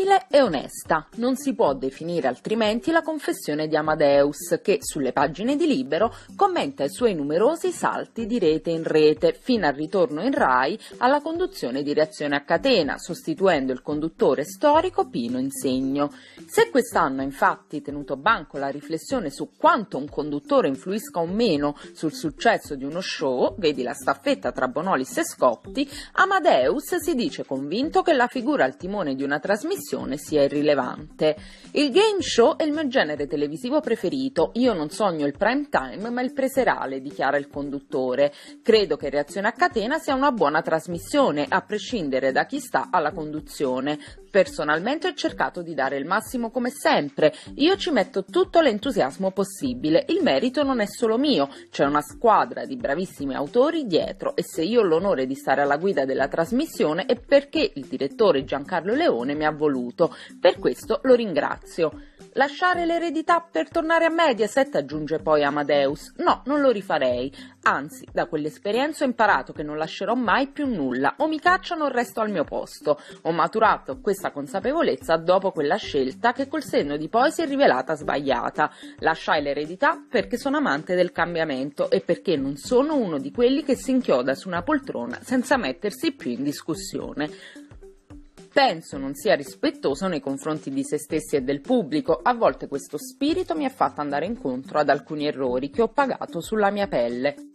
umile e onesta. Non si può definire altrimenti la confessione di Amadeus, che sulle pagine di Libero commenta i suoi numerosi salti di rete in rete, fino al ritorno in Rai alla conduzione di reazione a catena, sostituendo il conduttore storico Pino Insegno. Se quest'anno ha infatti tenuto banco la riflessione su quanto un conduttore influisca o meno sul successo di uno show, vedi la staffetta tra Bonolis e Scotti, Amadeus si dice convinto che la figura al timone di una trasmissione finzione sia irrilevante. Il game show è il mio genere televisivo preferito, io non sogno il prime time ma il preserale, dichiara il conduttore. Credo che Reazione a Catena sia una buona trasmissione, a prescindere da chi sta alla conduzione. Personalmente ho cercato di dare il massimo come sempre, io ci metto tutto l'entusiasmo possibile, il merito non è solo mio, c'è una squadra di bravissimi autori dietro e se io ho l'onore di stare alla guida della trasmissione è perché il direttore Giancarlo Leone mi ha voluto voluto. Per questo lo ringrazio. Lasciare l'eredità per tornare a Mediaset, aggiunge poi Amadeus. No, non lo rifarei. Anzi, da quell'esperienza ho imparato che non lascerò mai più nulla, o mi cacciano o resto al mio posto. Ho maturato questa consapevolezza dopo quella scelta che col senno di poi si è rivelata sbagliata. Lasciai l'eredità perché sono amante del cambiamento e perché non sono uno di quelli che si inchioda su una poltrona senza mettersi più in discussione penso non sia rispettoso nei confronti di se stessi e del pubblico. A volte questo spirito mi ha fatto andare incontro ad alcuni errori che ho pagato sulla mia pelle.